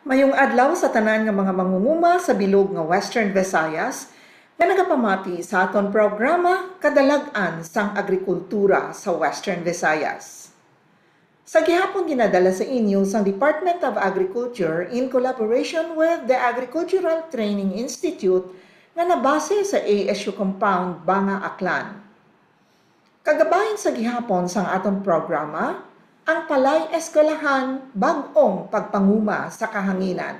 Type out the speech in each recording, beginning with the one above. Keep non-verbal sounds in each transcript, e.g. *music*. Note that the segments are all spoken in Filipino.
Mayong adlaw sa tanan nga mga mangunguma sa bilog nga Western Visayas nga nagapamati sa aton programa Kadalag-an sang Agrikultura sa Western Visayas. Sa gihapon ginadala sa inyo sang Department of Agriculture in collaboration with the Agricultural Training Institute nga nabase sa ASU compound Banga Aklan. Kagabayan sa gihapon sang aton programa, ang palay eskolahan bagong pagpanguma sa kahanginan.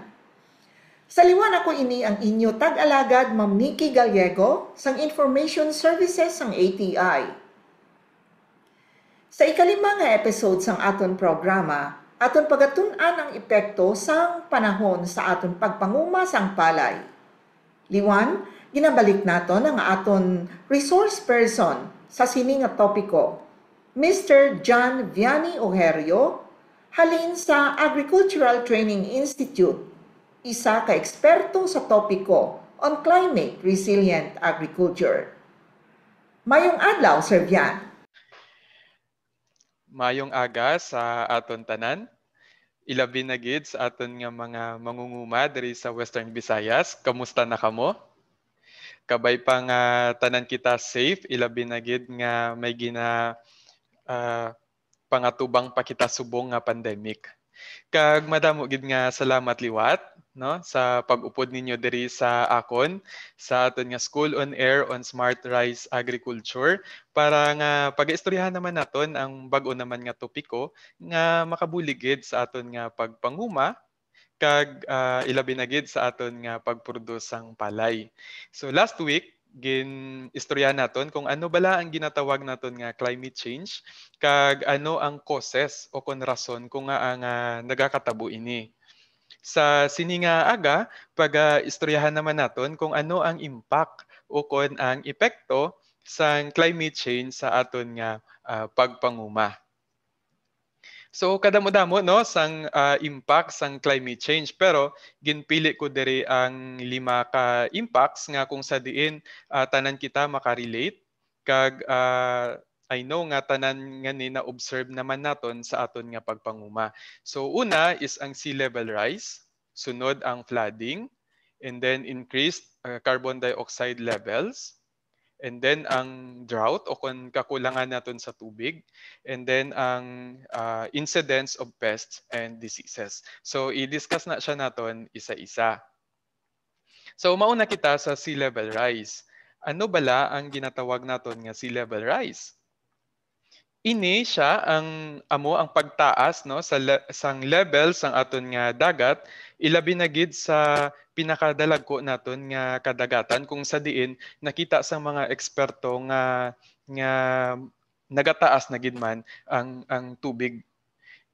Sa liwan ako ini ang inyo tag-alagad Ma'am Nikki Gallego sang Information Services sang ATI. Sa ikalima nga episode sang aton programa, aton pagatun-an ang epekto sang panahon sa aton pagpanguma sang palay. Liwan, ginabalik naton ang aton resource person sa sini nga topiko Mr. John Vianney Oherio, halin sa Agricultural Training Institute, isa ka eksperto sa topiko on climate resilient agriculture. Mayong adlaw, Sir Vian. Mayong aga sa aton tanan. Ilabi na gid sa aton nga mga mangunguma diri sa Western Visayas. Kamusta na kamo? Kabay pa nga tanan kita safe, ilabi na gid nga may gina uh, pangatubang subong nga pandemic. Kag madamo gid nga salamat liwat no sa pag-upod ninyo diri sa akon sa aton nga School on Air on Smart Rice Agriculture para nga pag-istoryahan naman naton ang bag-o naman nga topiko nga makabuligid sa aton nga pagpanguma kag uh, ilabi na gid sa aton nga pagproduce ang palay. So last week gin istorya naton kung ano bala ang ginatawag naton nga climate change kag ano ang causes o kon rason kung nga ang uh, nagakatabo ini sa sini nga aga pag uh, istoryahan naman naton kung ano ang impact o kon ang epekto sa climate change sa aton nga uh, pagpanguma So kadamo-damo no sang uh, ah, impact sang climate change pero ginpili ko diri ang lima ka impacts nga kung sa diin uh, tanan kita makarelate kag uh, I know nga tanan nga ni na observe naman naton sa aton nga pagpanguma. So una is ang sea level rise, sunod ang flooding, and then increased uh, carbon dioxide levels, and then ang drought o kung kakulangan natin sa tubig, and then ang uh, incidence of pests and diseases. So i-discuss na siya natin isa-isa. So mauna kita sa sea level rise. Ano bala ang ginatawag naton nga sea level rise? ini siya ang amo ang pagtaas no sa le, sang level sang aton nga dagat ilabi na gid sa pinakadalagko naton nga kadagatan kung sa diin nakita sa mga eksperto nga nga nagataas na gid man ang ang tubig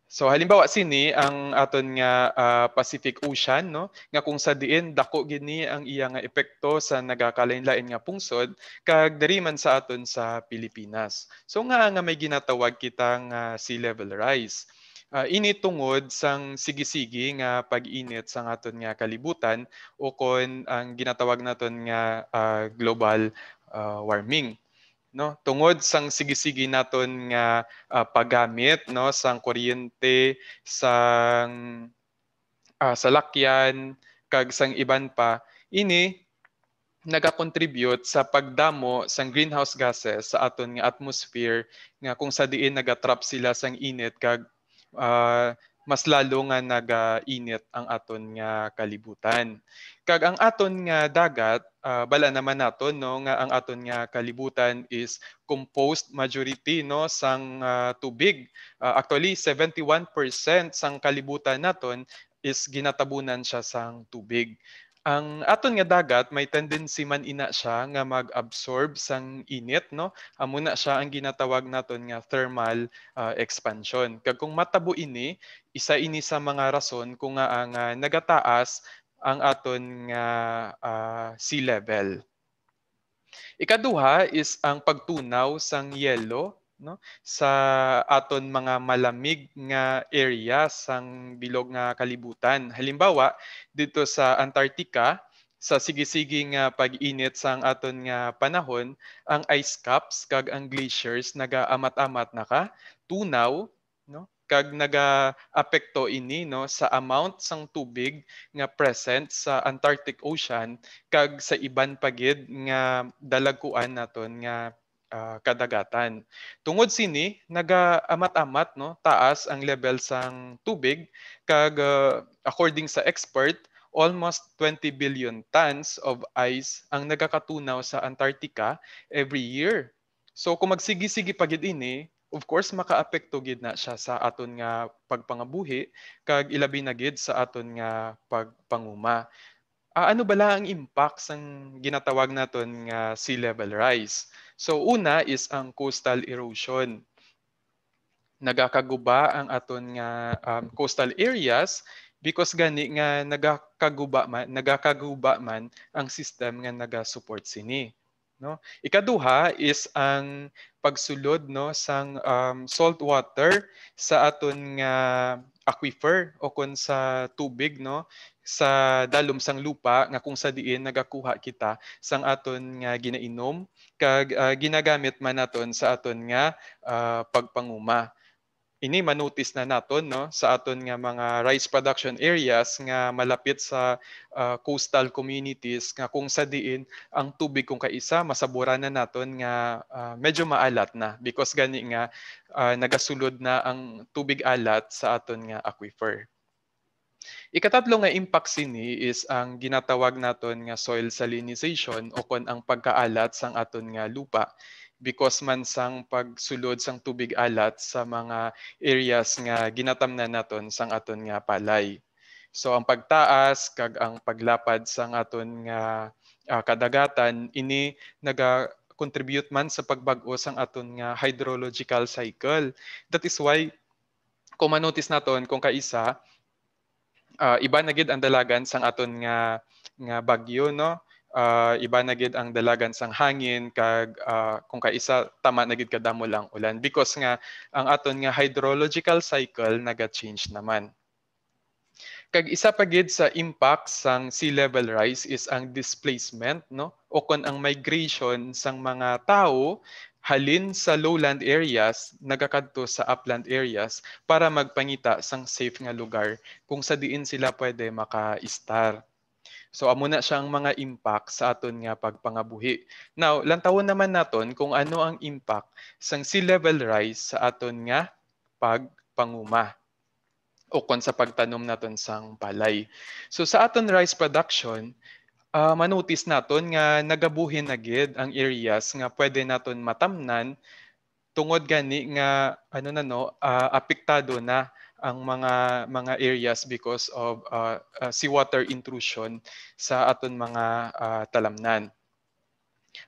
So halimbawa sini ang aton nga uh, Pacific Ocean no nga kung sa diin dako gini ang iya nga epekto sa nagakalain-lain nga pungsod kag diri man sa aton sa Pilipinas. So nga nga may ginatawag kita nga ah, sea level rise. Uh, ini tungod sang sige-sige nga pag-init sang aton nga kalibutan o kon ang ginatawag naton nga uh, global uh, warming no tungod sang sigisigi naton nga uh, paggamit no sang kuryente sang uh, salakyan kag sang iban pa ini nagakontribute sa pagdamo sang greenhouse gases sa aton nga atmosphere nga kung sa diin nagatrap sila sang init kag uh, mas lalo nga nagainit ang aton nga kalibutan. Kag ang aton nga dagat, uh, bala naman naton no nga ang aton nga kalibutan is composed majority no sang uh, tubig. Uh, actually 71% sang kalibutan naton is ginatabunan siya sang tubig ang aton nga dagat may tendency man ina siya nga mag-absorb sang init no amo na siya ang ginatawag naton nga thermal uh, expansion kag kung matabo ini isa ini sa mga rason kung nga ang ah, uh, nagataas ang aton nga uh, sea level Ikaduha is ang pagtunaw sang yelo no sa aton mga malamig nga area sang bilog nga kalibutan halimbawa dito sa Antarctica sa sige-sige nga ah, pag-init sang aton nga panahon ang ice caps kag ang glaciers nagaamat-amat na ka tunaw no kag nagaapekto ini no sa amount sang tubig nga present sa Antarctic Ocean kag sa iban pagid nga dalagkuan naton nga uh, kadagatan. Tungod sini nagaamat-amat no taas ang level sang tubig kag uh, according sa expert almost 20 billion tons of ice ang nagakatunaw sa Antarctica every year. So kung magsigi sigi pa gid ini, of course makaapekto gid na siya sa aton nga pagpangabuhi kag ilabi na gid sa aton nga pagpanguma. Uh, ano bala ang impact sang ginatawag naton nga sea level rise? So una is ang coastal erosion. Nagakaguba ang aton nga um, coastal areas because gani nga nagakaguba man, nagakaguba man ang system nga naga-support sini. No? Ikaduha is ang pagsulod no sang um, salt water sa aton nga aquifer o kon sa tubig no sa dalom sang lupa nga kung sa diin nagakuha kita sang aton nga ginainom kag uh, ginagamit man naton sa aton nga uh, pagpanguma ini manotice na naton no sa aton nga mga rice production areas nga malapit sa uh, coastal communities nga kung sa diin ang tubig kung kaisa masaburan na naton nga uh, medyo maalat na because gani nga uh, nagasulod na ang tubig alat sa aton nga aquifer Ikatatlong nga impact sini is ang ginatawag naton nga soil salinization o kon ang pagkaalat sang aton nga lupa because man sang pagsulod sang tubig alat sa mga areas nga ginatamnan naton sang aton nga palay. So ang pagtaas kag ang paglapad sang aton nga uh, kadagatan ini naga contribute man sa pagbag-o sang aton nga hydrological cycle. That is why kung manotice naton kung kaisa uh, iba na gid ang dalagan sang aton nga nga bagyo no uh, iba na gid ang dalagan sang hangin kag uh, kung kaisa tama na gid kadamo lang ulan because nga ang aton nga hydrological cycle naga-change naman kag isa pa gid sa impact sang sea level rise is ang displacement no o kon ang migration sang mga tao halin sa lowland areas nagakadto sa upland areas para magpangita sang safe nga lugar kung sa diin sila pwede maka-star. So amo na siyang mga impact sa aton nga pagpangabuhi. Now, lantawon naman naton kung ano ang impact sang sea level rise sa aton nga pagpanguma o kon sa pagtanom naton sang palay. So sa aton rice production, uh, ah, manotice naton nga nagabuhin na gid ang areas nga pwede naton matamnan tungod gani nga ano na no uh, apektado na ang mga mga areas because of uh, uh, seawater intrusion sa aton mga uh, talamnan.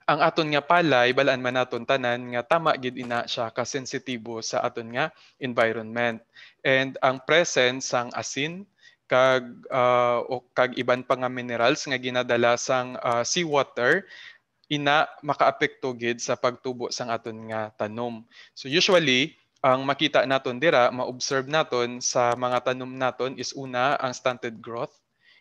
Ang aton nga palay balaan man naton tanan nga tama gid ina siya ka sensitibo sa aton nga environment. And ang presence sang asin, kag uh, o kag iban pa nga minerals nga ginadala sang uh, ah, seawater ina makaapekto gid sa pagtubo sang aton nga tanom. So usually ang makita naton dira ma-observe naton sa mga tanom naton is una ang stunted growth.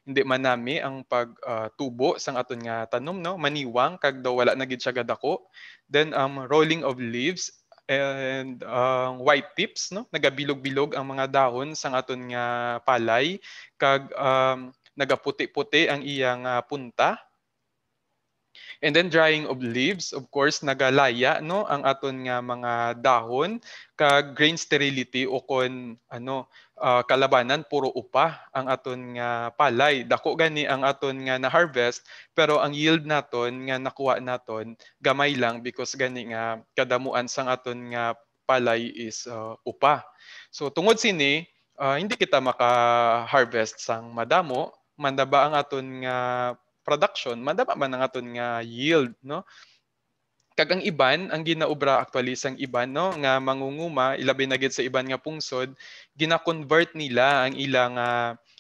Hindi man nami ang pagtubo ah, uh, sang aton nga tanom no maniwang kag daw wala na gid siya gadako. Then um rolling of leaves and um, white tips no nagabilog-bilog ang mga dahon sang aton nga palay kag um, nagaputi-puti ang iyang uh, punta And then drying of leaves, of course, nagalaya no ang aton nga mga dahon ka grain sterility o kon ano uh, kalabanan puro upa ang aton nga palay. Dako gani ang aton nga na harvest pero ang yield naton nga nakuha naton gamay lang because gani nga kadamuan sang aton nga palay is uh, upa. So tungod sini uh, hindi kita maka-harvest sang madamo, manda ba ang aton nga production madama man nga ton nga yield no kag ang iban ang ginaubra actually sang iban no nga mangunguma ilabi na gid sa iban nga pungsod gina nila ang ila nga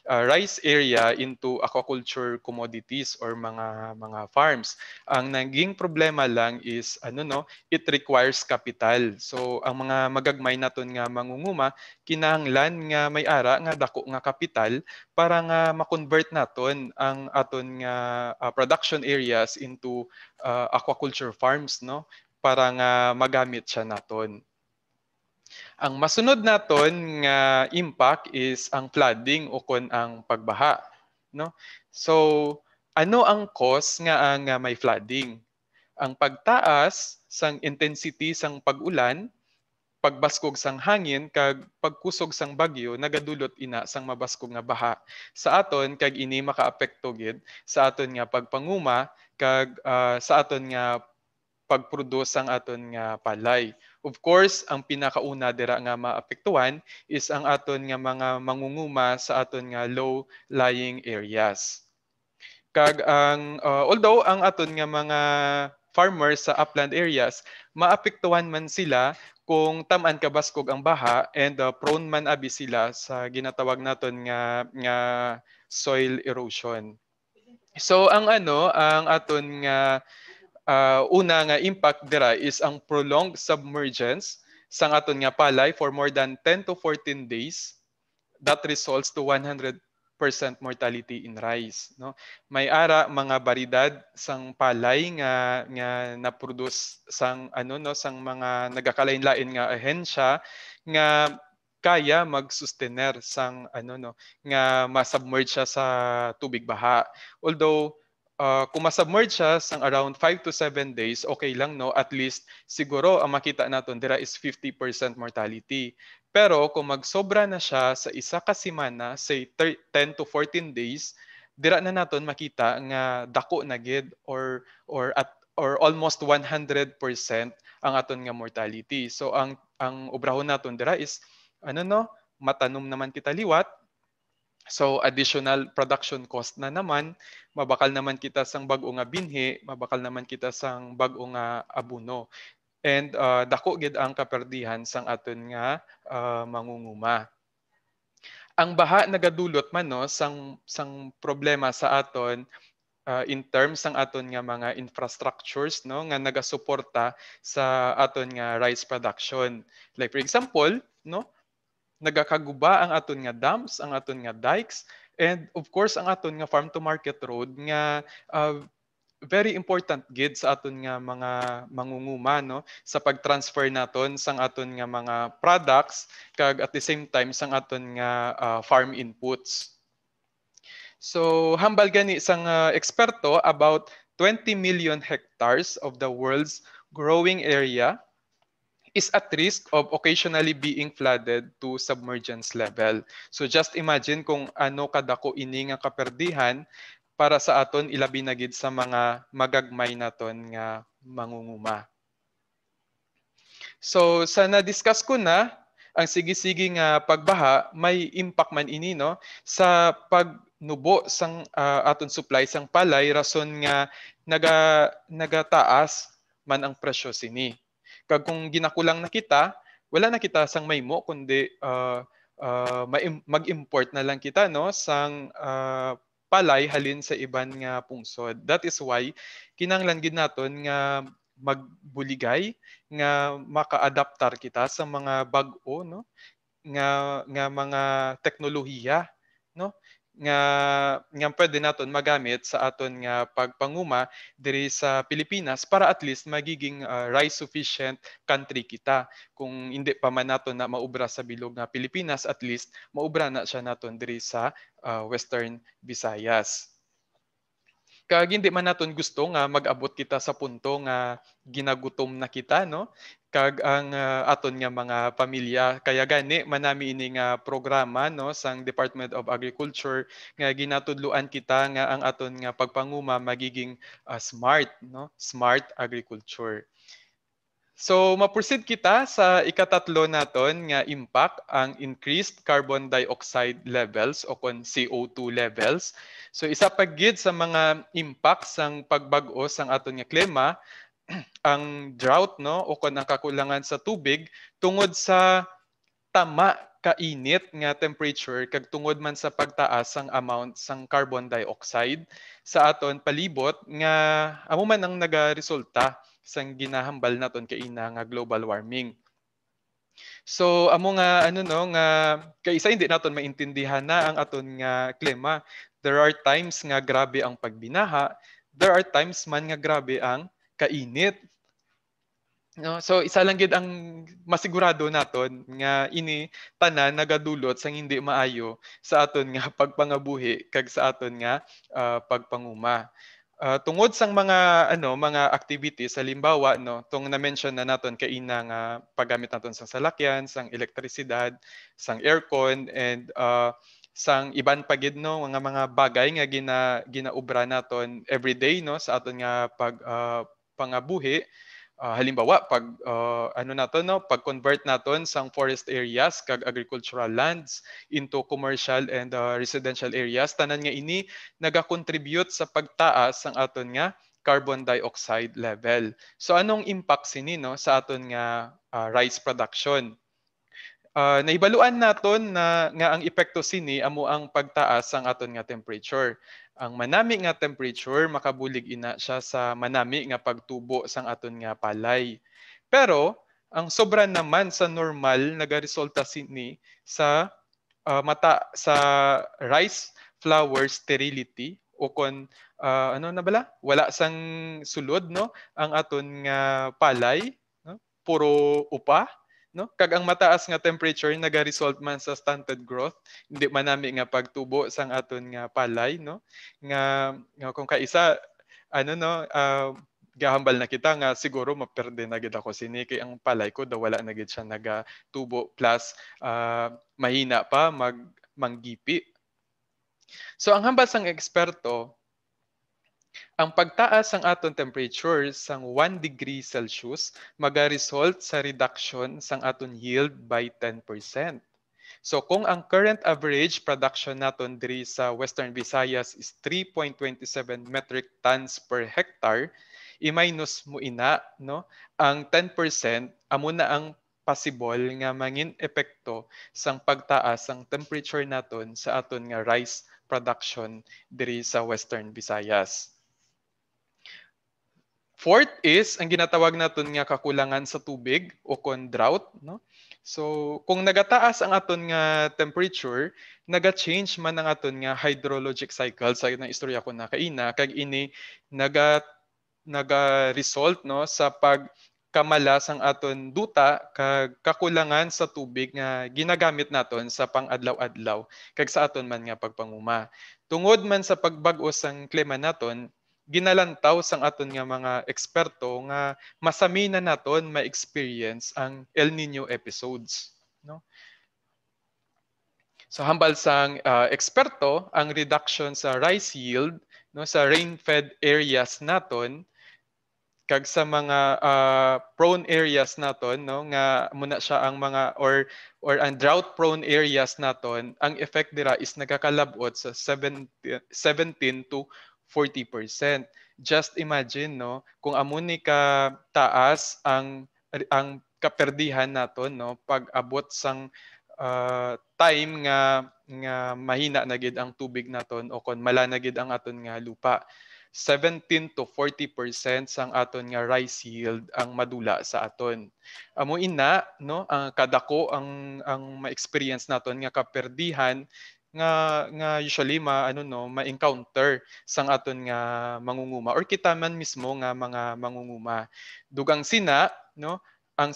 uh, rice area into aquaculture commodities or mga mga farms. Ang naging problema lang is ano no, it requires capital. So ang mga magagmay naton nga mangunguma kinahanglan nga may ara nga dako nga kapital para nga ma-convert naton ang aton nga uh, production areas into uh, aquaculture farms no para nga magamit siya naton. Ang masunod naton nga impact is ang flooding o kon ang pagbaha, no? So, ano ang cause nga ang ah, may flooding? Ang pagtaas sang intensity sang pag-ulan, pagbaskog sang hangin kag pagkusog sang bagyo nagadulot ina sang mabaskog nga baha. Sa aton kag ini makaapekto gid sa aton nga pagpanguma kag uh, sa aton nga pagproduce sang aton nga palay. Of course, ang pinakauna dira nga maapektuhan is ang aton nga mga mangunguma sa aton nga low-lying areas. Kag ang uh, although ang aton nga mga farmers sa upland areas, maapektuhan man sila kung taman kabaskog ang baha and uh, prone man abi sila sa ginatawag naton nga nga soil erosion. So ang ano, ang aton nga uh, uh, una nga impact dira is ang prolonged submergence sang aton nga palay for more than 10 to 14 days that results to 100% mortality in rice no may ara mga baridad sang palay nga nga na-produce sang ano no sang mga nagakalain-lain nga ahensya nga kaya magsustener sang ano no nga masubmerge siya sa tubig baha although uh, kung masubmerge siya sa around 5 to 7 days, okay lang, no? At least siguro ang makita natin dira is 50% mortality. Pero kung magsobra na siya sa isa ka semana, say 10 to 14 days, dira na naton makita nga dako na gid or or at or almost 100% ang aton nga mortality. So ang ang obrahon naton dira is ano no, matanom naman kita liwat So additional production cost na naman, mabakal naman kita sang bag-o nga binhi, mabakal naman kita sang bag-o nga abuno. And uh, dako gid ang kaperdihan sang aton nga uh, mangunguma. Ang baha nagadulot man no sang sang problema sa aton uh, in terms sang aton nga mga infrastructures no nga nagasuporta sa aton nga rice production. Like for example, no nagakaguba ang aton nga dams, ang aton nga dikes, and of course ang aton nga farm to market road nga uh, very important gid sa aton nga mga mangunguma no sa pagtransfer naton sang aton nga mga products kag at the same time sang aton nga uh, farm inputs. So hambal gani sang uh, eksperto about 20 million hectares of the world's growing area is at risk of occasionally being flooded to submergence level. So just imagine kung ano kadako ini nga kaperdihan para sa aton ilabi na gid sa mga magagmay naton nga mangunguma. So sa na-discuss ko na ang sige-sige nga pagbaha may impact man ini no sa pagnubo sang uh, aton supply sang palay rason nga naga nagataas man ang presyo sini. Kag kung ginakulang na kita, wala na kita sang mahimo kundi uh, uh, mag-import na lang kita no sang uh, palay halin sa iban nga pungsod. That is why kinanglan gid naton nga magbuligay nga maka-adaptar kita sa mga bag-o no nga nga mga teknolohiya no nga nga pwede naton magamit sa aton nga pagpanguma diri sa Pilipinas para at least magiging uh, ah, rice sufficient country kita kung hindi pa man naton na maubra sa bilog nga Pilipinas at least maubra na siya naton diri sa uh, Western Visayas Kag hindi man naton gusto nga mag-abot kita sa punto nga ginagutom na kita no kag ang uh, aton nga mga pamilya kaya gani manami ini nga programa no sang Department of Agriculture nga ginatudluan kita nga ang aton nga pagpanguma magiging uh, smart no smart agriculture So, mapursid kita sa ikatatlo naton nga impact ang increased carbon dioxide levels o kon CO2 levels. So, isa pa gid sa mga impact sang pagbag-o sang aton nga klima *clears throat* ang drought no o kon ang kakulangan sa tubig tungod sa tama kainit nga temperature kag tungod man sa pagtaas ang amount sang carbon dioxide sa aton palibot nga amo man ang nagaresulta sang ginahambal naton kay ina nga global warming. So amo nga ano no nga kay isa hindi naton maintindihan na ang aton nga klima. There are times nga grabe ang pagbinaha, there are times man nga grabe ang kainit. No? So isa lang gid ang masigurado naton nga ini tanan nagadulot sang hindi maayo sa aton nga *laughs* pagpangabuhi kag sa aton nga uh, pagpanguma. Uh, tungod sa mga ano mga activities halimbawa no tong na-mention na naton kay ina nga uh, paggamit naton sang salakyan sang elektrisidad sang aircon and uh, sang iban pa gid no mga mga bagay nga gina ginaubra naton everyday no sa aton nga pag uh, pangabuhi Uh, halimbawa, pag uh, ano nato no, pag convert naton sang forest areas kag agricultural lands into commercial and uh, residential areas, tanan nga ini naga-contribute sa pagtaas sang aton nga carbon dioxide level. So anong impact sini no sa aton nga uh, rice production? uh, naibaluan naton na nga ang epekto sini amo ang pagtaas ang aton nga temperature. Ang manami nga temperature makabulig ina siya sa manami nga pagtubo sang aton nga palay. Pero ang sobra naman sa normal nagaresulta sini sa uh, mata sa rice flower sterility o kon uh, ano na bala wala sang sulod no ang aton nga palay no? puro upa no kag ang mataas nga temperature nagaresult man sa stunted growth hindi man nami nga pagtubo sang aton nga palay no nga, nga kung kaisa ano no uh, gahambal na kita nga siguro maperde na gid ako sini kay ang palay ko daw wala na gid siya nagatubo plus uh, mahina pa mag manggipi. So ang hambal sang eksperto ang pagtaas ng aton temperature sang 1 degree Celsius mag-result sa reduction sang aton yield by 10%. So kung ang current average production naton diri sa Western Visayas is 3.27 metric tons per hectare, i-minus mo ina no ang 10% amo na ang possible nga mangin epekto sang pagtaas ang temperature naton sa aton nga rice production diri sa Western Visayas. Fourth is ang ginatawag naton nga kakulangan sa tubig o kon drought, no? So, kung nagataas ang aton nga temperature, naga-change man ang aton nga hydrologic cycle sa na istorya ko na kaina kag ini naga naga-result no sa pag kamalas ang aton duta kag kakulangan sa tubig nga ginagamit naton sa pang-adlaw-adlaw kag sa aton man nga pagpanguma. Tungod man sa pagbag-o sang klima naton, ginalantaw sang aton nga mga eksperto nga masami na naton may experience ang El Nino episodes no So hambal sang uh, eksperto ang reduction sa rice yield no sa rain-fed areas naton kag sa mga uh, prone areas naton no nga muna siya ang mga or or ang drought prone areas naton ang effect dira is nagkakalabot sa 17, 17 to 40%. Just imagine no, kung amo ka taas ang ang kaperdihan naton no pag abot sang uh, time nga nga mahina na gid ang tubig naton o kon mala na gid ang aton nga lupa. 17 to 40% sang aton nga rice yield ang madula sa aton. Amo ina no ang kadako ang ang ma-experience naton nga kaperdihan nga nga usually ma ano no ma-encounter sang aton nga mangunguma or kita man mismo nga mga mangunguma dugang sina no ang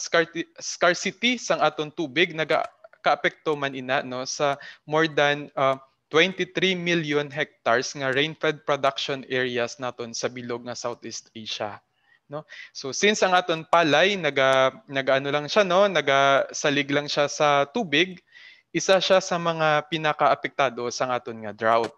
scarcity sang aton tubig naga kaapekto man ina no sa more than uh, ah, 23 million hectares nga rainfed production areas naton sa bilog nga Southeast Asia no so since ang aton palay naga naga ano lang siya no naga salig lang siya sa tubig isa siya sa mga pinakaapektado sa aton nga drought.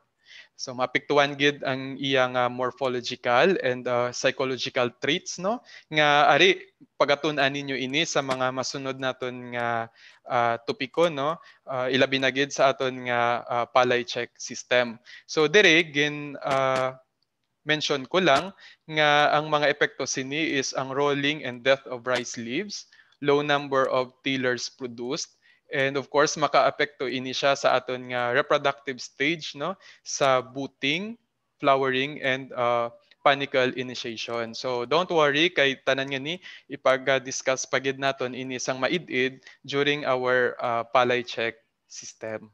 So maapektuhan gid ang iyang uh, morphological and uh, psychological traits no nga ari pagatun-an ninyo ini sa mga masunod naton nga uh, topiko no uh, ilabi na gid sa aton nga uh, palay check system. So dire gin uh, mention ko lang nga ang mga epekto sini is ang rolling and death of rice leaves, low number of tillers produced, And of course, makaapekto ini siya sa aton nga reproductive stage no sa buting, flowering and uh, panicle initiation. So don't worry kay tanan nga ni ipag-discuss pagid naton ini sang maidid during our uh, palay check system.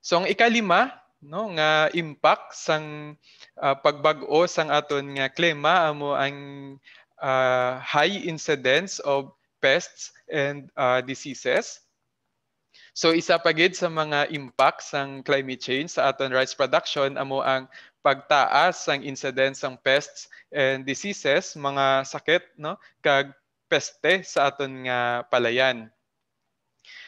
So ang ikalima no nga impact sang uh, pagbag-o sang aton nga klima amo ang uh, high incidence of pests and uh, diseases. So isa pa gid sa mga impact sang climate change sa aton rice production amo ang pagtaas sang incidence sang pests and diseases, mga sakit no kag peste sa aton nga palayan.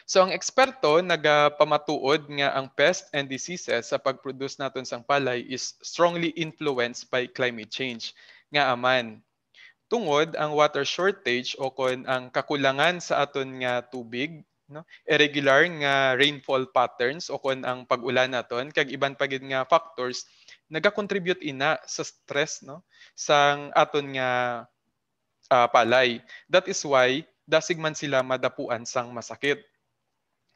So ang eksperto nagapamatuod nga ang pest and diseases sa pagproduce naton sang palay is strongly influenced by climate change nga aman. Tungod ang water shortage o kon ang kakulangan sa aton nga tubig no irregular nga rainfall patterns o kon ang pag-ulan naton kag iban pa gid nga factors nagakontribute ina sa stress no sang aton nga uh, palay that is why dasig man sila madapuan sang masakit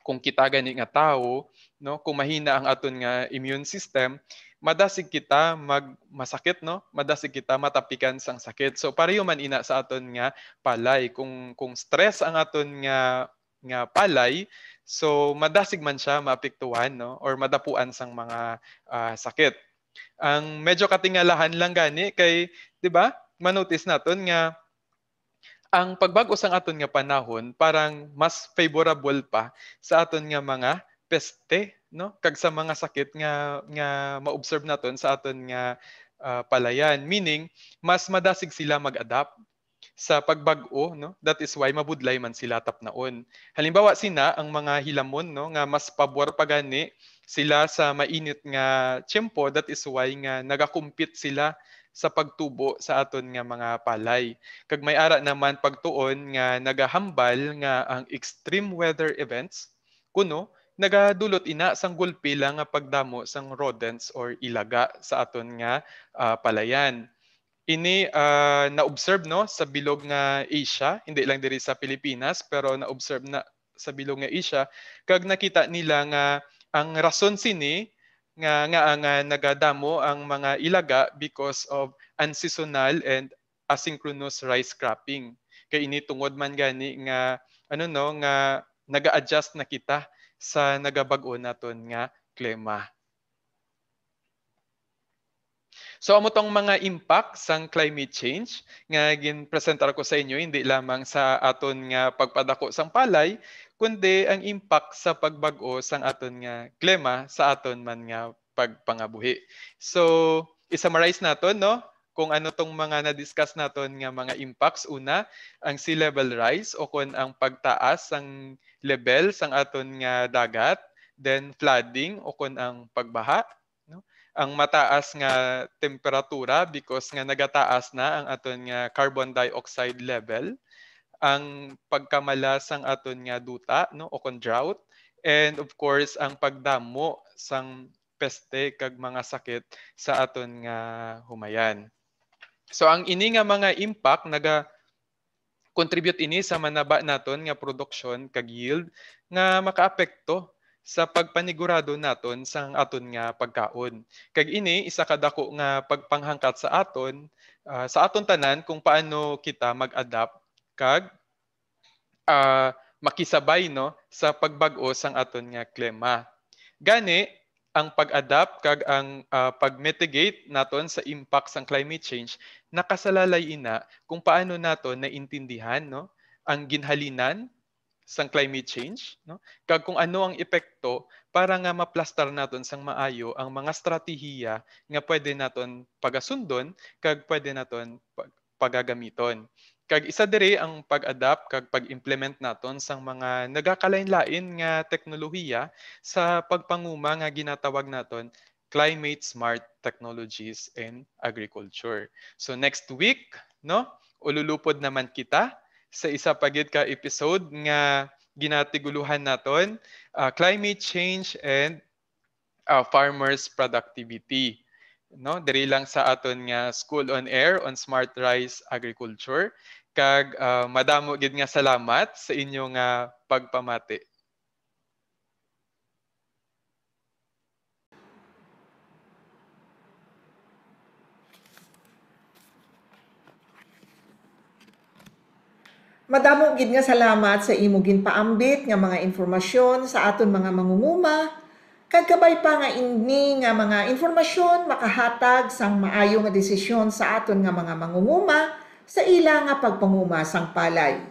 kung kita gani nga tao, no, kung mahina ang aton nga immune system, madasig kita mag masakit no, madasig kita matapikan sang sakit. So pareho man ina sa aton nga palay kung kung stress ang aton nga nga palay, so madasig man siya maapektuhan no or madapuan sang mga uh, sakit. Ang medyo katingalahan lang gani kay 'di ba? Manotice naton nga ang pagbago sa aton nga panahon parang mas favorable pa sa aton nga mga peste no kag sa mga sakit nga nga ma-observe naton sa aton nga uh, palayan meaning mas madasig sila mag-adapt sa pagbag-o no that is why mabudlay man sila tapnaon halimbawa sina ang mga hilamon no nga mas pabor pa gani sila sa mainit nga tiempo that is why nga nagakumpit sila sa pagtubo sa aton nga mga palay. Kag may ara naman pagtuon nga nagahambal nga ang extreme weather events kuno nagadulot ina sang gulpila nga pagdamo sang rodents or ilaga sa aton nga uh, palayan. Ini uh, na-observe no sa bilog nga Asia, hindi lang diri sa Pilipinas pero na-observe na sa bilog nga Asia kag nakita nila nga ang rason sini nga nga nga nagadamo ang mga ilaga because of unseasonal and asynchronous rice cropping. Kay ini tungod man gani nga ano no nga naga-adjust na kita sa nagabag-o naton nga klima. So amo tong mga impact sang climate change nga ginpresentar ko sa inyo hindi lamang sa aton nga pagpadako sang palay kundi ang impact sa pagbag-o sang aton nga klima sa aton man nga pagpangabuhi. So i-summarize naton no kung ano tong mga na-discuss naton nga mga impacts una ang sea level rise o kon ang pagtaas sang level sang aton nga dagat then flooding o kon ang pagbaha ang mataas nga temperatura because nga nagataas na ang aton nga carbon dioxide level ang pagkamalas pagkamalasang aton nga duta no o kon drought and of course ang pagdamo sang peste kag mga sakit sa aton nga humayan so ang ini nga mga impact naga contribute ini sa manaba naton nga production kag yield nga makaapekto sa pagpanigurado naton sang aton nga pagkaon. Kag ini isa kadako nga pagpanghangkat sa aton uh, sa aton tanan kung paano kita mag-adapt kag uh, makisabay no sa pagbag-o sang aton nga klima. Gani ang pag-adapt kag ang uh, pag-mitigate naton sa impact sang climate change nakasalalay ina kung paano naton naintindihan no ang ginhalinan sang climate change, no? Kag kung ano ang epekto para nga maplastar naton sang maayo ang mga strategiya nga pwede naton pagasundon kag pwede naton pag pagagamiton. Kag isa diri ang pag-adapt kag pag-implement naton sang mga nagakalain-lain nga teknolohiya sa pagpanguma nga ginatawag naton climate smart technologies and agriculture. So next week, no? Ululupod naman kita sa isa pagid ka episode nga ginatiguluhan naton uh, climate change and uh, farmers productivity no diri lang sa aton nga school on air on smart rice agriculture kag uh, madamo gid nga salamat sa inyong nga pagpamati Madamo gid nga salamat sa imo ginpaambit nga mga impormasyon sa aton mga mangunguma. Kag kabay pa nga ini nga mga impormasyon makahatag sang maayo nga desisyon sa aton nga mga mangunguma sa ila nga pagpanguma sang palay.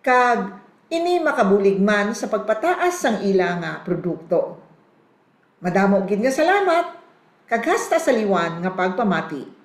Kag ini makabulig man sa pagpataas sang ila nga produkto. Madamo gid nga salamat kag hasta sa liwan nga pagpamati.